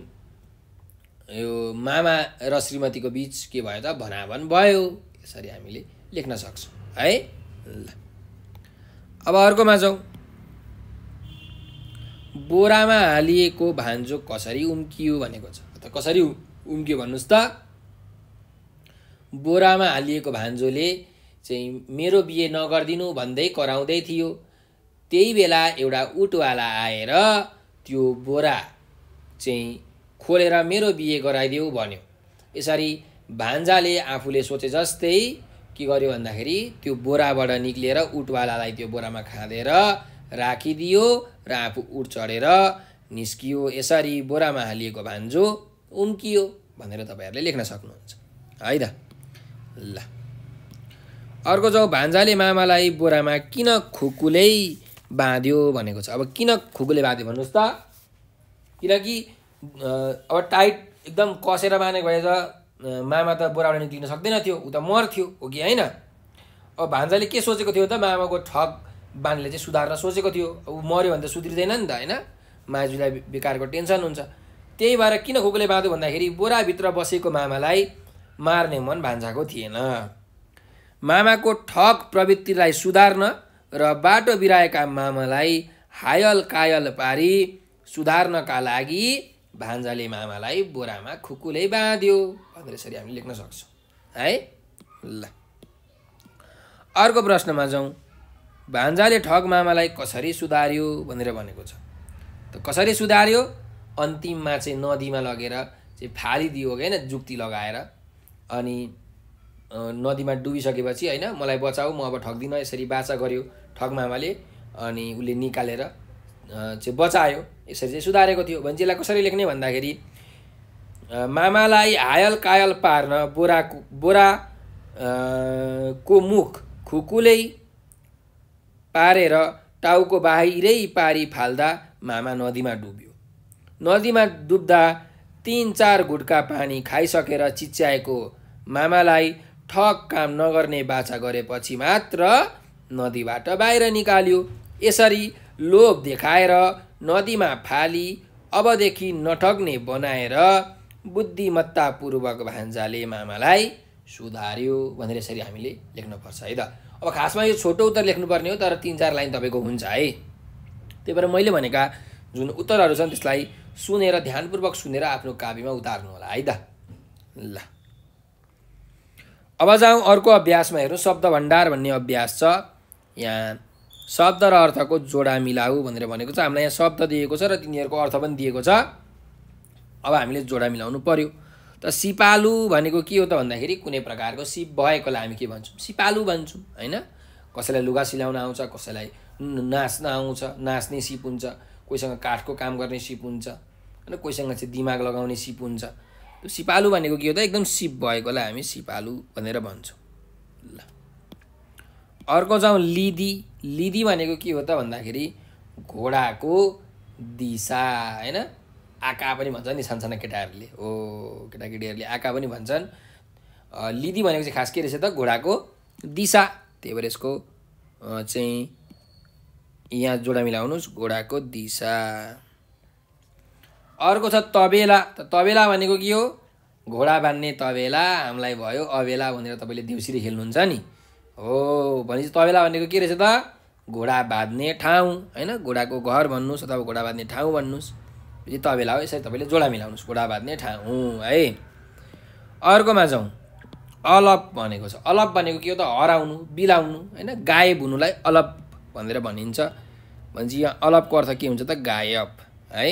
यो मामा र श्रीमतीको बिच के भयो त भनाभन भयो यसरी हामीले लेख्न सक्छौँ है ल अब अर्कोमा जाउँ बोरामा हालिएको भान्जो कसरी उम्कियो भनेको छ त कसरी उम्कियो भन्नुहोस् त बोरामा हालिएको भान्जोले चाहिँ मेरो बिहे नगरिदिनु भन्दै कराउँदै थियो त्यही बेला एउटा उटवाला आएर त्यो बोरा चाहिँ खोलेर मेरो बिहे गराइदेऊ भन्यो यसरी भान्जाले आफूले सोचे जस्तै के गर्यो भन्दाखेरि त्यो बोराबाट निक्लिएर उटवालालाई त्यो बोरामा खाँदेर राखिदियो र आफू उठ चढेर निस्कियो यसरी बोरामा हालिएको भान्जो उम्कियो भनेर तपाईँहरूले लेख्न सक्नुहुन्छ है त ल अर्को जाउँ भान्जाले मामालाई बोरामा किन खुकुलै बाँध्यो भनेको छ अब किन खुकुले बाँध्यो भन्नुहोस् त किनकि अब टाइट एकदम कसेर बाँधेको भए त मामा त बोराबाट निक्लिन सक्दैन थियो ऊ त मर्थ्यो हो कि होइन अब भान्जाले के सोचेको थियो त मामाको ठग बाँधले चाहिँ सुधार्न सोचेको थियो ऊ मऱ्यो भने त सुध्रिँदैन नि त होइन माजुलाई बेकारको टेन्सन हुन्छ त्यही भएर किन खुकुले बाँध्यो भन्दाखेरि बोराभित्र बसेको मामालाई मार्ने मन भान्जाको थिएन मामाको ठग प्रवृत्तिलाई सुधार्न र बाटो बिराएका मामालाई हायल कायल पारी सुधार्नका लागि भान्जाले मामालाई बोरामा खुकुलै बाँध्यो भनेर यसरी हामी लेख्न सक्छौँ है ल अर्को प्रश्नमा जाउँ भान्जाले ठग मामालाई कसरी सुधार्यो भनेर भनेको छ त कसरी सुधार्यो अन्तिममा चाहिँ नदीमा लगेर चाहिँ फालिदियो होइन जुक्ति लगाएर अनि नदीमा डुबिसकेपछि होइन मलाई बचाऊ म अब ठग्दिनँ यसरी बाचा गऱ्यो ठगमामाले अनि उसले निकालेर चाहिँ बचायो यसरी चाहिँ सुधारेको थियो भने चाहिँ कसरी लेख्ने भन्दाखेरि मामालाई हायल कायल पार्न बोरा बोरा को मुख खुकुलै पारेर टाउको बाहिरै पारी फाल्दा मामा नदीमा डुब्यो नदीमा डुब्दा तिन चार घुट्का पानी खाइसकेर चिच्याएको मामालाई ठक काम नगर्ने बाछा गरेपछि मात्र नदीबाट बाहिर निकाल्यो यसरी लोभ देखाएर नदीमा फाली अबदेखि नठग्ने बनाएर बुद्धिमत्तापूर्वक भान्जाले मामालाई सुधार्यो भनेर यसरी हामीले लेख्नुपर्छ है त अब खासमा यो छोटो उत्तर लेख्नुपर्ने हो तर तिन चार लाइन तपाईँको हुन्छ है त्यही भएर मैले भनेका जुन उत्तरहरू छन् त्यसलाई सुनेर ध्यानपूर्वक सुनेर आफ्नो काव्यमा उतार्नु होला है त ल अब जाउँ अर्को अभ्यासमा हेरौँ शब्द भण्डार भन्ने अभ्यास छ यहाँ शब्द र अर्थको जोडा मिलाऊ भनेर भनेको छ हामीलाई यहाँ शब्द दिएको छ र तिनीहरूको अर्थ पनि दिएको छ अब हामीले जोडा मिलाउनु पर्यो त सिपालु भनेको के हो त भन्दाखेरि कुनै प्रकारको सिप भएकोलाई हामी के भन्छौँ सिपालु भन्छौँ होइन कसैलाई लुगा सिलाउन आउँछ कसैलाई नाच्न आउँछ नाच्ने सिप हुन्छ कोहीसँग काठको काम गर्ने सिप हुन्छ होइन कोहीसँग चाहिँ दिमाग लगाउने सिप हुन्छ सिपालु भनेको के हो त एकदम सिप भएकोलाई हामी सिपालु भनेर भन्छौँ ल अर्को जाउँ लिदी लिदी भनेको के हो त भन्दाखेरि घोडाको दिशा होइन आका पनि भन्छन् नि सानसाना केटाहरूले हो केटाकेटीहरूले आका पनि भन्छन् लिदी भनेको चाहिँ खास के रहेछ त घोडाको दिशा त्यही भएर यसको चाहिँ यहाँ जोडा मिलाउनुहोस् घोडाको दिशा अर्को छ तबेला त तबेला भनेको के हो घोडा बान्ने तबेला हामीलाई भयो अबेला भनेर तपाईँले देउसीले खेल्नुहुन्छ नि हो भनेपछि तबेला भनेको के रहेछ त घोडा बाँध्ने ठाउँ होइन घोडाको घर भन्नुहोस् अथवा घोडा बाँध्ने ठाउँ भन्नुहोस् यो तबेला हो यसरी तपाईँले जोडा मिलाउनुहोस् घोडा बाँध्ने ठाउँ है अर्कोमा जाउँ अलप भनेको छ अलप भनेको के हो त हराउनु बिलाउनु होइन गायब हुनुलाई अलप भनेर भनिन्छ भनेपछि यहाँ अलपको अर्थ के हुन्छ त गायब है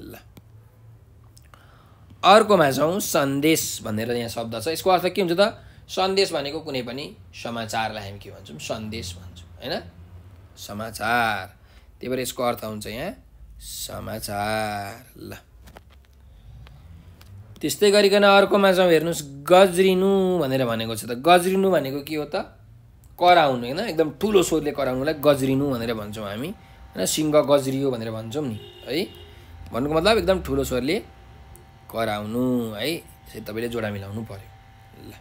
ल अर्कोमा छौँ सन्देश भनेर यहाँ शब्द छ यसको अर्थ के हुन्छ त सन्देश भनेको कुनै पनि समाचारलाई हामी के भन्छौँ सन्देश भन्छौँ होइन समाचार त्यही भएर यसको अर्थ हुन्छ यहाँ समाचार ल त्यस्तै गरिकन अर्कोमा जाउँ हेर्नुहोस् गज्रिनु भनेर भनेको छ त गज्रिनु भनेको के हो त कराउनु होइन एकदम ठुलो स्वरले कराउनुलाई गज्रिनु भनेर भन्छौँ हामी होइन सिङ्ग गज्रियो भनेर भन्छौँ नि है भन्नुको मतलब एकदम ठुलो स्वरले कराउनु है यसरी तपाईँले जोडा मिलाउनु पऱ्यो ल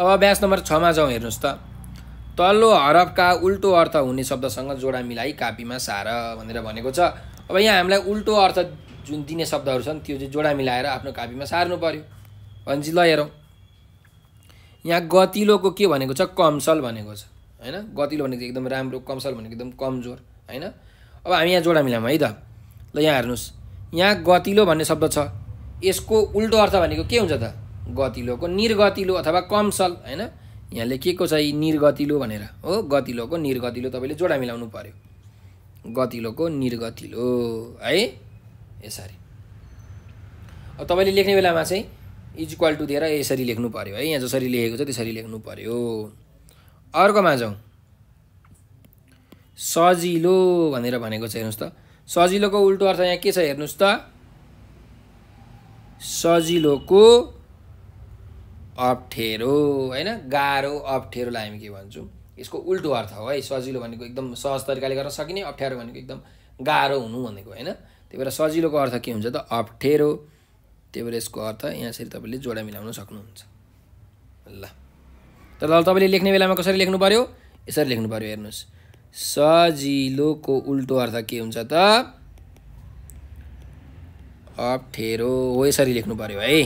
अब ब्यास नम्बर छमा जाउँ हेर्नुहोस् त तल्लो हरफका उल्टो अर्थ हुने शब्दसँग जोडा मिलाइ कापीमा सार भनेर भनेको छ अब यहाँ हामीलाई उल्टो अर्थ जुन दिने शब्दहरू छन् त्यो चाहिँ जोडा मिलाएर आफ्नो कापीमा सार्नु पऱ्यो भनेपछि ल हेरौँ यहाँ गतिलोको के भनेको छ कमसल भनेको छ होइन गतिलो भनेको एकदम राम्रो कमसल भनेको एकदम कमजोर होइन अब हामी यहाँ जोडा मिलाउँ है त ल यहाँ हेर्नुहोस् यहाँ गतिलो भन्ने शब्द छ यसको उल्टो अर्थ भनेको के हुन्छ त गतिलोको निर्गतिलो अथवा कमसल होइन यहाँ लेखिएको छ यी निर्गतिलो भनेर हो गतिलोको निर्गतिलो तपाईँले जोडा मिलाउनु पऱ्यो गतिलोको निर्गतिलो है यसरी अब तपाईँले लेख्ने बेलामा चाहिँ इज इक्वल टु दिएर यसरी लेख्नु पऱ्यो है यहाँ जसरी लेखेको छ त्यसरी लेख्नु पऱ्यो अर्कोमा जाउँ सजिलो भनेर भनेको छ हेर्नुहोस् त सजिलोको उल्टो अर्थ यहाँ के छ हेर्नुहोस् त सजिलोको अप्ठ्यारो होइन गाह्रो अप्ठ्यारोलाई हामी के भन्छौँ यसको उल्टो अर्थ हो है सजिलो भनेको एकदम सहज तरिकाले गर्न सकिने अप्ठ्यारो भनेको एकदम गाह्रो हुनु भनेको होइन त्यही भएर सजिलोको अर्थ के हुन्छ त अप्ठ्यारो त्यही भएर यसको अर्थ यहाँ यहाँसरी तपाईँले जोडा मिलाउन सक्नुहुन्छ ल तर तपाईँले लेख्ने बेलामा कसरी लेख्नु पऱ्यो यसरी लेख्नु पऱ्यो हेर्नुहोस् सजिलोको उल्टो अर्थ के हुन्छ त अप्ठ्यारो हो यसरी लेख्नु पऱ्यो है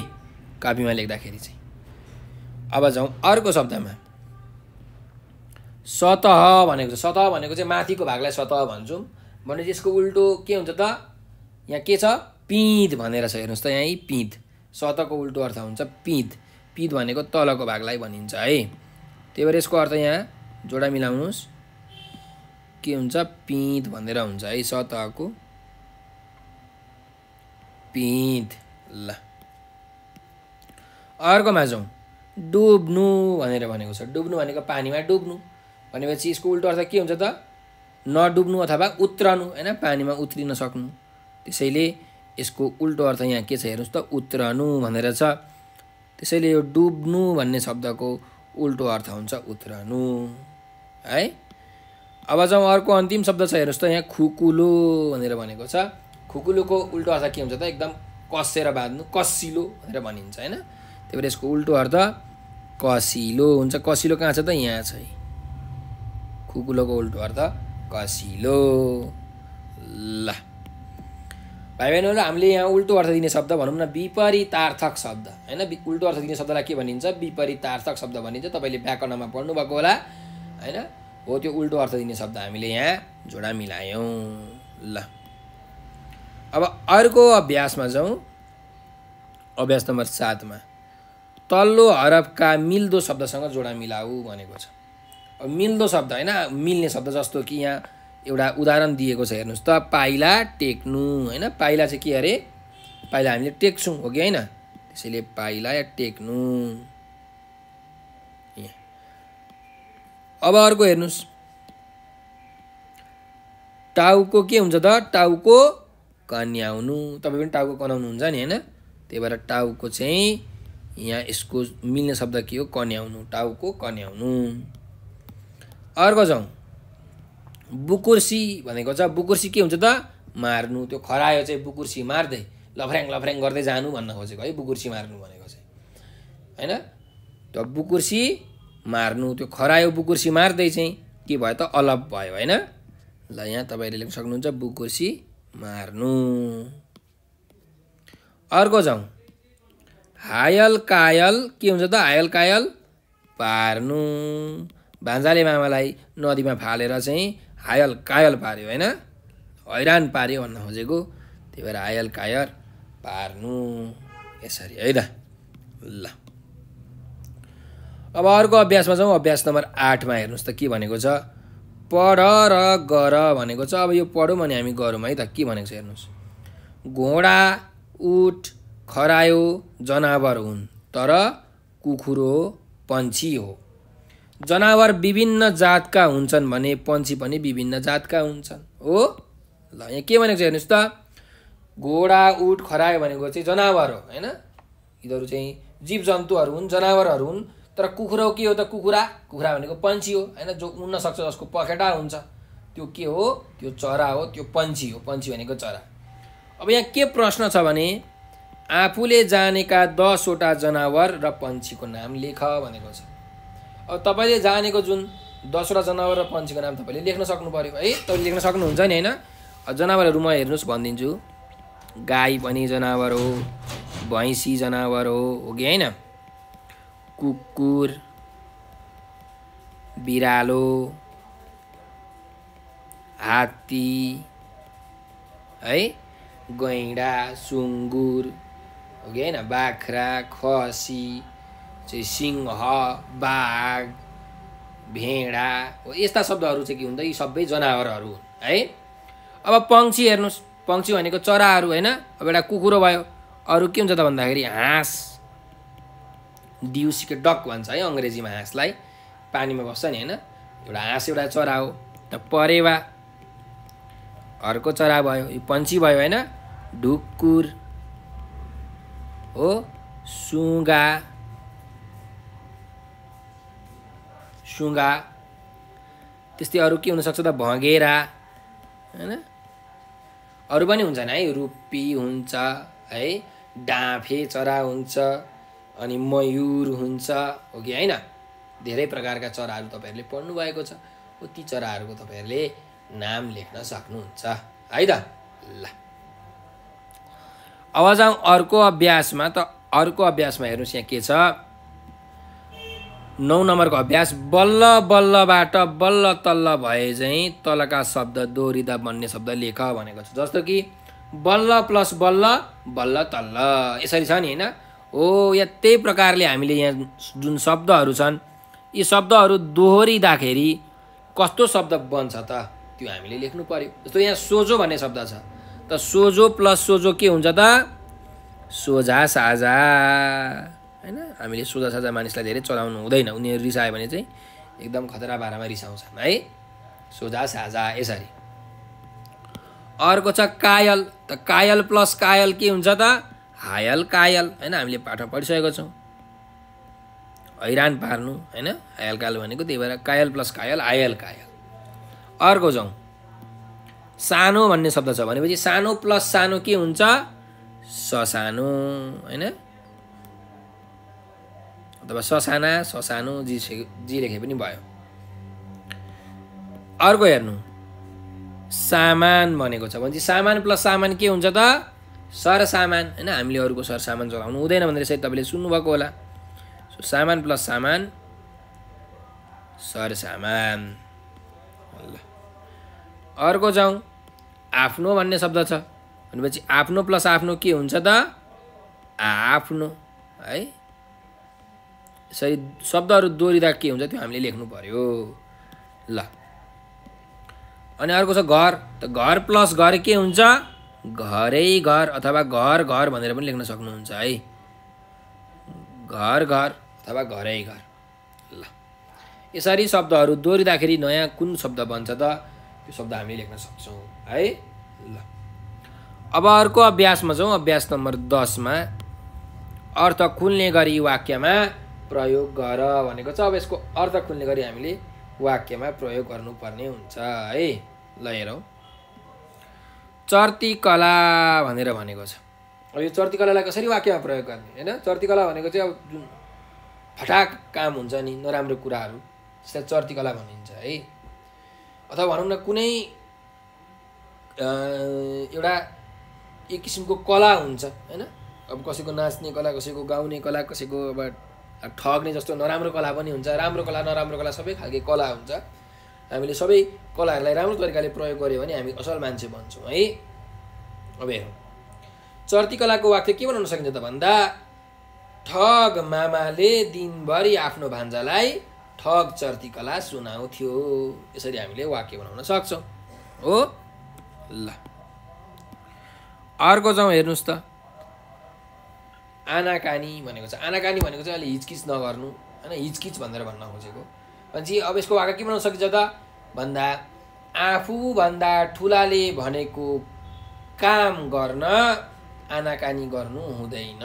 कापीमा लेख्दाखेरि चाहिँ अब जाउँ अर्को शब्दमा सतह भनेको सतह भनेको चाहिँ माथिको भागलाई सतह भन्छौँ भनेपछि यसको उल्टो के हुन्छ त यहाँ के छ पिँध भनेर छ हेर्नुहोस् त यहीँ पिँध सतहको उल्टो अर्थ हुन्छ पिँध पिँध भनेको तलको भागलाई भनिन्छ है त्यही भएर यसको अर्थ यहाँ जोडा मिलाउनुहोस् के हुन्छ पिँध भनेर हुन्छ है सतहको पिँध ल अर्कोमा जाउँ डुब्नु भनेर भनेको छ डुब्नु भनेको पानीमा डुब्नु भनेपछि यसको उल्टो अर्थ के हुन्छ त नडुब्नु अथवा उत्रनु होइन पानीमा उत्रिन सक्नु त्यसैले यसको उल्टो अर्थ यहाँ के छ हेर्नुहोस् त उत्रनु भनेर छ त्यसैले यो डुब्नु भन्ने शब्दको उल्टो अर्थ हुन्छ उत्रनु है अब जाउँ अर्को अन्तिम शब्द छ हेर्नुहोस् त यहाँ खुकुलो भनेर भनेको छ खुकुलोको उल्टो अर्थ के हुन्छ त एकदम कसेर बाँध्नु कसिलो भनेर भनिन्छ होइन त्यही भएर यसको उल्टो अर्थ कसिलो हुन्छ कसिलो कहाँ छ त यहाँ छ खुकुलोको उल्टो अर्थ कसिलो ल भाइ बहिनीहरू हामीले यहाँ उल्टो अर्थ दिने शब्द भनौँ न विपरीतार्थक शब्द होइन उल्टो अर्थ दिने शब्दलाई के भनिन्छ विपरीतार्थक शब्द भनिन्छ तपाईँले व्याकरणमा पढ्नुभएको होला होइन हो त्यो उल्टो अर्थ दिने शब्द हामीले यहाँ जोडा मिलायौँ ल अब अर्को अभ्यासमा जाउँ अभ्यास नम्बर सातमा तल्लो हरफका मिल्दो शब्दसँग जोडा मिलाऊ भनेको छ अब मिल्दो शब्द होइन मिल्ने शब्द जस्तो कि यहाँ एउटा उदाहरण दिएको छ हेर्नुहोस् त पाइला टेक्नु होइन पाइला चाहिँ के अरे पाइला हामीले टेक्छौँ हो कि होइन त्यसैले पाइला या टेक्नु अब अर्को हेर्नुहोस् टाउको के हुन्छ त टाउको कन्याउनु तपाईँ पनि टाउको कनाउनु हुन्छ नि होइन त्यही भएर टाउको चाहिँ यहाँ यसको मिल्ने शब्द के हो कन्याउनु टाउको कन्याउनु अर्को जाउँ बुकुर्सी भनेको छ बुकुर्सी के हुन्छ त मार्नु त्यो खरायो चाहिँ बुकुर्सी मार्दै लफ्र्याङ लफ्र्याङ गर्दै जानु भन्न खोजेको है बुकुर्सी मार्नु भनेको चाहिँ होइन त्यो बुकुर्सी मार्नु त्यो खरायो बुकुर्सी मार्दै चाहिँ के भयो त अलप भयो होइन ल यहाँ तपाईँले लेख्न सक्नुहुन्छ बुकुर्सी मार्नु अर्को जाउँ हायल कायल के हुन्छ त हायल कायल पार्नु भान्जाले मामालाई नदीमा फालेर चाहिँ हायल कायल पार्यो होइन हैरान पार्यो भन्न खोजेको त्यही भएर हायल कायल पार्नु यसरी है त ल अब अर्को अभ्यासमा जाउँ अभ्यास नम्बर आठमा हेर्नुहोस् त के भनेको छ पढ र गर भनेको छ अब यो पढौँ भने हामी गरौँ है त के भनेको छ हेर्नुहोस् घोडा उठ खरायो जनावर हुन् तर कुखुरो पन्छी हो जनावर विभिन्न जातका हुन्छन् भने पन्छी पनि विभिन्न जातका हुन्छन् हो ल यहाँ के भनेको छ हेर्नुहोस् त घोडा उठ खरायो भनेको चाहिँ जनावर हो होइन यिनीहरू चाहिँ जीव जन्तुहरू हुन् जनावरहरू हुन् तर हो के हो त कुखुरा कुखुरा भनेको पन्छी हो होइन जो उड्न सक्छ जसको पखेटा हुन्छ त्यो के हो त्यो चरा हो त्यो पन्छी हो पन्छी भनेको चरा अब यहाँ के प्रश्न छ भने आफूले जानेका दसवटा जनावर र पन्छीको नाम लेख भनेको छ अब तपाईँले जानेको जुन दसवटा जनावर र पन्छीको नाम तपाईँले लेख्न सक्नु पऱ्यो है तपाईँले लेख्न सक्नुहुन्छ नि होइन जनावरहरू म हेर्नुहोस् भनिदिन्छु गाई पनि जनावर हो भैँसी जनावर हो हो कि होइन कुकुर बिरालो हात्ती है गैँडा सुँगुर हो कि होइन बाख्रा खसी चाहिँ सिंह बाघ भेडा हो यस्ता शब्दहरू चाहिँ के हुन्छ यी सबै जनावरहरू हुन् है अब पङ्क्षी हेर्नुहोस् पङ्क्षी भनेको चराहरू होइन अब एउटा कुकुरो भयो अरू के हुन्छ त भन्दाखेरि हाँस डियुसीको डक भन्छ है अङ्ग्रेजीमा हाँसलाई पानीमा बस्छ नि होइन एउटा हाँस एउटा चरा हो त परेवा अर्को चरा भयो यो पन्छी भयो होइन ढुकुर हो सुगा सुगा त्यस्तै अरू के हुनसक्छ त भँगेरा होइन अरू पनि हुन्छन् है रुपी हुन्छ है डाँफे चरा हुन्छ अनि मयुर हुन्छ हो कि होइन धेरै प्रकारका चराहरू तपाईँहरूले पढ्नुभएको छ हो ती चराहरूको तपाईँहरूले नाम लेख्न सक्नुहुन्छ है त ल अब जाउँ अर्को अभ्यासमा त अर्को अभ्यासमा हेर्नुहोस् यहाँ के छ नौ नम्बरको अभ्यास बल्ल बल्लबाट बल्ल तल्ल भए चाहिँ तलका शब्द दोहोरिँदा भन्ने शब्द लेख भनेको छ जस्तो कि बल्ल प्लस बल्ल बल्ल तल्ल यसरी छ नि होइन हो या त्यही प्रकारले हामीले यहाँ जुन शब्दहरू छन् यी शब्दहरू दोहोरिँदाखेरि कस्तो शब्द बन्छ त त्यो हामीले लेख्नु पऱ्यो जस्तो यहाँ सोझो भन्ने शब्द छ त सोझो प्लस सोझो के हुन्छ त सोझा साझा होइन हामीले सोझा साझा मानिसलाई धेरै चलाउनु हुँदैन उनीहरू रिसायो भने चाहिँ एकदम खतरा भाडामा रिसाउँछन् है सोझा साझा यसरी अर्को छ कायल त कायल प्लस कायल के हुन्छ त हायल कायल होइन हामीले पाठ पढिसकेको छौँ हैरान पार्नु होइन हायल कायल भनेको त्यही भएर कायल प्लस कायल आयल कायल अर्को जाउँ सानो भन्ने शब्द छ भनेपछि सानो प्लस सानो के हुन्छ ससानो होइन अथवा ससाना ससानो जी जी लेखे पनि भयो अर्को हेर्नु सामान भनेको छ भनेपछि सामान प्लस सामान के हुन्छ त सरसामान होइन हामीले अरूको सरसामान जोगाउनु हुँदैन भनेर सायद तपाईँले सुन्नुभएको होला सो सामान प्लस सामान सरसामान ल अर्को जाउँ आफ्नो भन्ने शब्द छ भनेपछि आफ्नो प्लस आफ्नो के हुन्छ त आफ्नो है यसरी शब्दहरू दोहोरिँदा के हुन्छ त्यो हामीले लेख्नु पऱ्यो ल अनि अर्को छ घर त घर प्लस घर के हुन्छ घरै घर अथवा घर घर भनेर पनि लेख्न सक्नुहुन्छ है घर घर अथवा घरै घर ल यसरी शब्दहरू दोहोरिँदाखेरि नयाँ कुन शब्द बन्छ त त्यो शब्द हामी लेख्न सक्छौँ है ल अब अर्को अभ्यासमा जाउँ अभ्यास नम्बर दसमा अर्थ खुल्ने गरी वाक्यमा प्रयोग गर भनेको छ अब यसको अर्थ खुल्ने गरी हामीले वाक्यमा प्रयोग गर्नुपर्ने हुन्छ है ल हेरौँ चर्ती कला भनेर भनेको छ अब यो चर्ती कलालाई कसरी वाक्यमा प्रयोग गर्ने होइन चर्ती कला भनेको चाहिँ अब जुन फटाक काम हुन्छ नि नराम्रो कुराहरू त्यसलाई चर्ती कला भनिन्छ है अथवा भनौँ न कुनै एउटा एक किसिमको कला हुन्छ होइन अब कसैको नाच्ने कला कसैको गाउने कला कसैको अब ठग्ने जस्तो नराम्रो कला पनि हुन्छ राम्रो कला नराम्रो कला सबै खालको कला हुन्छ हामीले सबै कलाहरूलाई राम्रो तरिकाले प्रयोग गऱ्यो भने हामी असल मान्छे भन्छौँ है अब हेरौँ चर्ती कलाको वाक्य के बनाउन सकिन्छ त भन्दा ठग मामाले दिनभरि आफ्नो भान्जालाई ठग चर्ती कला सुनाउँथ्यो यसरी हामीले वाक्य बनाउन सक्छौँ हो ल अर्को जाउँ हेर्नुहोस् त आनाकानी भनेको छ आनाकानी भनेको चाहिँ अहिले हिचकिच नगर्नु होइन हिचकिच भनेर भन्न खोजेको भनेपछि अब यसको वाक्य के बनाउन सकिन्छ त भन्दा आफूभन्दा ठुलाले भनेको काम गर्न आनाकानी गर्नु हुँदैन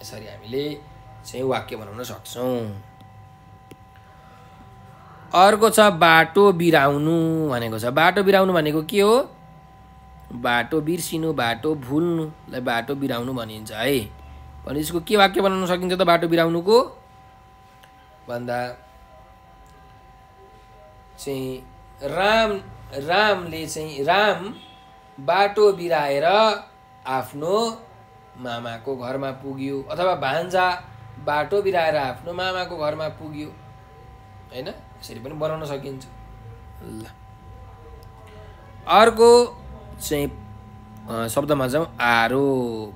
यसरी हामीले चाहिँ वाक्य बनाउन सक्छौँ अर्को छ बाटो बिराउनु भनेको छ बाटो बिराउनु भनेको के हो बाटो बिर्सिनु बाटो भुल्नुलाई बाटो बिराउनु भनिन्छ है भने यसको के वाक्य बनाउन सकिन्छ त बाटो बिराउनुको भन्दा चाहिँ राम रामले चाहिँ राम बाटो बिराएर आफ्नो मामाको घरमा पुग्यो अथवा भान्जा बाटो बिराएर आफ्नो मामाको घरमा पुग्यो होइन यसरी पनि बनाउन सकिन्छ ल अर्को चाहिँ शब्दमा जाउँ आरोप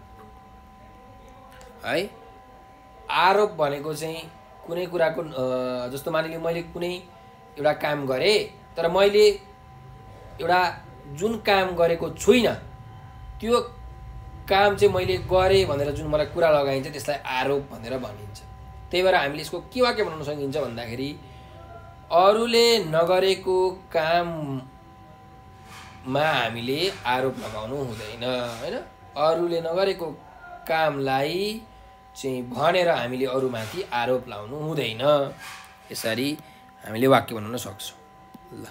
है आरोप भनेको चाहिँ कुनै कुराको जस्तो मानिलिउँ मैले कुनै एउटा काम गरेँ तर मैले एउटा जुन काम गरेको छुइनँ त्यो काम चाहिँ मैले गरेँ भनेर जुन मलाई कुरा लगाइन्छ त्यसलाई आरोप भनेर भनिन्छ त्यही भएर हामीले यसको के वाक्य बनाउन सकिन्छ भन्दाखेरि अरूले नगरेको काममा हामीले आरोप लगाउनु हुँदैन होइन अरूले नगरेको कामलाई चाहिँ भनेर हामीले अरूमाथि आरोप लाउनु हुँदैन यसरी हामीले वाक्य बनाउन सक्छौँ ल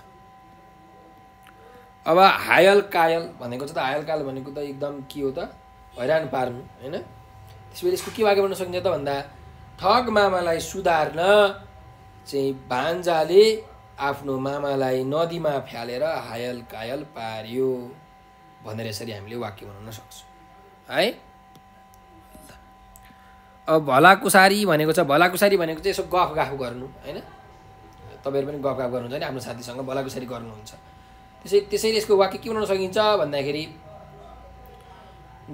अब हायल कायल भनेको चाहिँ त हायल कायल भनेको त एकदम के हो त हैरान पार्नु होइन त्यसपछि यसको के वाक्य बनाउन सकिन्छ त भन्दा ठग मामालाई सुधार्न चाहिँ भान्जाले आफ्नो मामालाई नदीमा फ्यालेर हायल कायल पार्यो भनेर यसरी हामीले वाक्य बनाउन सक्छौँ है अब भलाकुसारी भनेको छ भलाकुसारी भनेको चाहिँ यसो गफ गाफ गर्नु होइन तपाईँहरू पनि गफ गफ गर्नुहुन्छ भने आफ्नो साथीसँग बलाबिसारी गर्नुहुन्छ त्यसै त्यसैले यसको वाक्य के बनाउन सकिन्छ भन्दाखेरि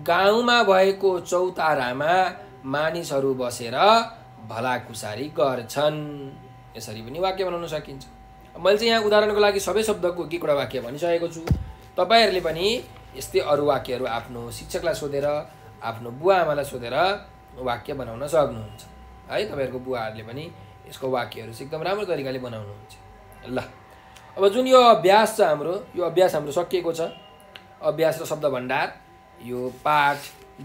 गाउँमा भएको चौतारामा मानिसहरू बसेर भलाकुसारी गर्छन् यसरी पनि वाक्य बनाउन सकिन्छ मैले चाहिँ यहाँ उदाहरणको लागि सबै शब्दको के कुरा वाक्य भनिसकेको छु तपाईँहरूले पनि यस्तै अरू वाक्यहरू आफ्नो शिक्षकलाई सोधेर आफ्नो बुवा आमालाई सोधेर वाक्य बनाउन सक्नुहुन्छ है तपाईँहरूको बुवाहरूले पनि यसको वाक्यहरू चाहिँ एकदम राम्रो तरिकाले बनाउनुहुन्छ ल अब जुन यो अभ्यास छ हाम्रो यो अभ्यास हाम्रो सकिएको छ अभ्यास र शब्द भण्डार यो पाठ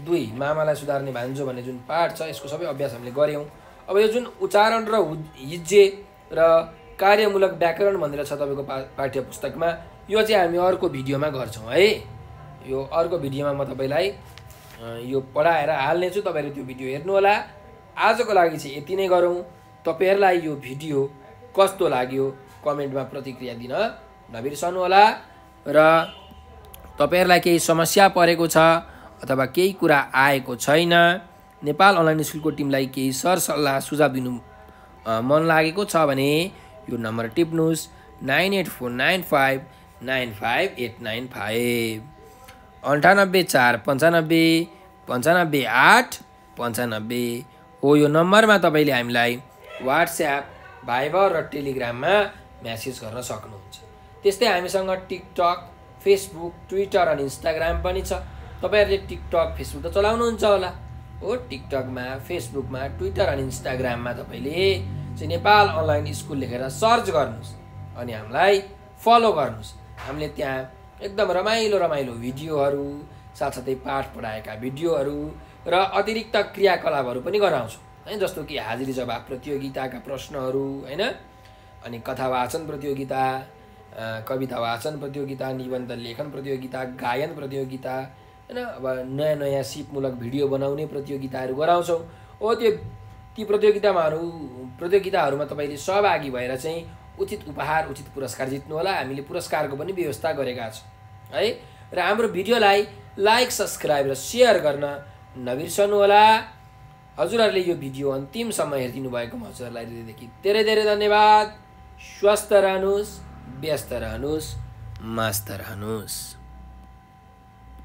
दुई मामालाई सुधार्ने भान्जो भन्ने जुन पाठ छ यसको सबै अभ्यास हामीले गऱ्यौँ अब यो जुन उच्चारण र हिज्जे र कार्यमूलक व्याकरण भनेर छ तपाईँको पा पाठ्य पुस्तकमा यो चाहिँ हामी अर्को भिडियोमा गर्छौँ है यो अर्को भिडियोमा म तपाईँलाई यो पढाएर हाल्नेछु तपाईँले त्यो भिडियो हेर्नुहोला आजको लागि चाहिँ यति नै गरौँ तपाईँहरूलाई यो भिडियो कस्तो लाग्यो कमेन्टमा प्रतिक्रिया दिन नबिर्सनु होला र तपाईँहरूलाई केही समस्या परेको छ अथवा केही कुरा आएको छैन नेपाल अनलाइन स्कुलको टिमलाई केही सरसल्लाह सुझाव दिनु मन लागेको छ भने यो नम्बर टिप्नुहोस् nine eight four nine five nine five eight nine five अन्ठानब्बे चार पन्चानब्बे पन्चानब्बे आठ पन्चानब्बे हो यो नम्बरमा तपाईँले हामीलाई वाट्सएप भाइबर र टेलिग्राममा म्यासेज गर्न सक्नुहुन्छ त्यस्तै हामीसँग टिकटक फेसबुक ट्विटर अनि इन्स्टाग्राम पनि छ तपाईँहरूले टिकटक फेसबुक त चलाउनुहुन्छ होला हो टिकटकमा फेसबुकमा ट्विटर अनि इन्स्टाग्राममा तपाईँले चाहिँ नेपाल अनलाइन स्कुल लेखेर सर्च गर्नुहोस् अनि हामीलाई फलो गर्नुहोस् हामीले त्यहाँ एकदम रमाइलो रमाइलो भिडियोहरू साथसाथै पाठ पढाएका भिडियोहरू र अतिरिक्त क्रियाकलापहरू पनि गराउँछौँ है जस्तो कि हाजिरी जवाब प्रतियोगिताका प्रश्नहरू होइन अनि कथा वाचन प्रतियोगिता कविता वाचन प्रतियोगिता निबन्ध लेखन प्रतियोगिता गायन प्रतियोगिता होइन अब नयाँ नयाँ सिपमूलक भिडियो बनाउने प्रतियोगिताहरू गराउँछौँ हो त्यो ती प्रतियोगितामाहरू प्रतियोगिताहरूमा तपाईँले सहभागी भएर चाहिँ उचित उपहार उचित पुरस्कार जित्नुहोला हामीले पुरस्कारको पनि व्यवस्था गरेका छौँ है र हाम्रो भिडियोलाई लाइक सब्सक्राइब र सेयर गर्न नबिर्सनुहोला हजुरहरूले यो भिडियो अन्तिमसम्म हेरिदिनु भएकोमा हजुरहरूलाई हृदयदेखि धेरै धेरै धन्यवाद स्वस्थ रहनुहोस् व्यस्त रहनुहोस् मस्त रहनुहोस्